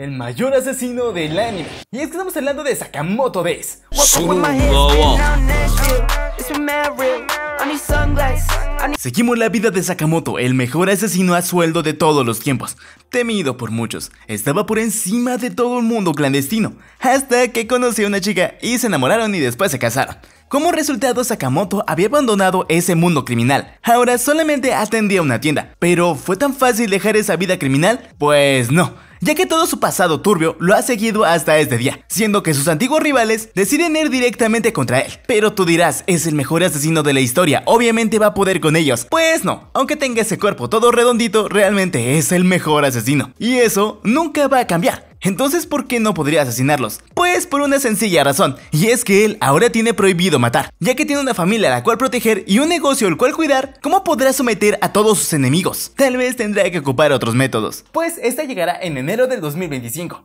el mayor asesino del anime. Y es que estamos hablando de Sakamoto Days. Seguimos la vida de Sakamoto, el mejor asesino a sueldo de todos los tiempos. Temido por muchos, estaba por encima de todo el mundo clandestino, hasta que conoció a una chica y se enamoraron y después se casaron. Como resultado, Sakamoto había abandonado ese mundo criminal. Ahora solamente atendía una tienda. Pero ¿fue tan fácil dejar esa vida criminal? Pues no ya que todo su pasado turbio lo ha seguido hasta este día, siendo que sus antiguos rivales deciden ir directamente contra él. Pero tú dirás, es el mejor asesino de la historia, obviamente va a poder con ellos. Pues no, aunque tenga ese cuerpo todo redondito, realmente es el mejor asesino. Y eso nunca va a cambiar. Entonces, ¿por qué no podría asesinarlos? Pues por una sencilla razón, y es que él ahora tiene prohibido matar, ya que tiene una familia a la cual proteger y un negocio al cual cuidar, ¿cómo podrá someter a todos sus enemigos? Tal vez tendrá que ocupar otros métodos, pues esta llegará en enero del 2025,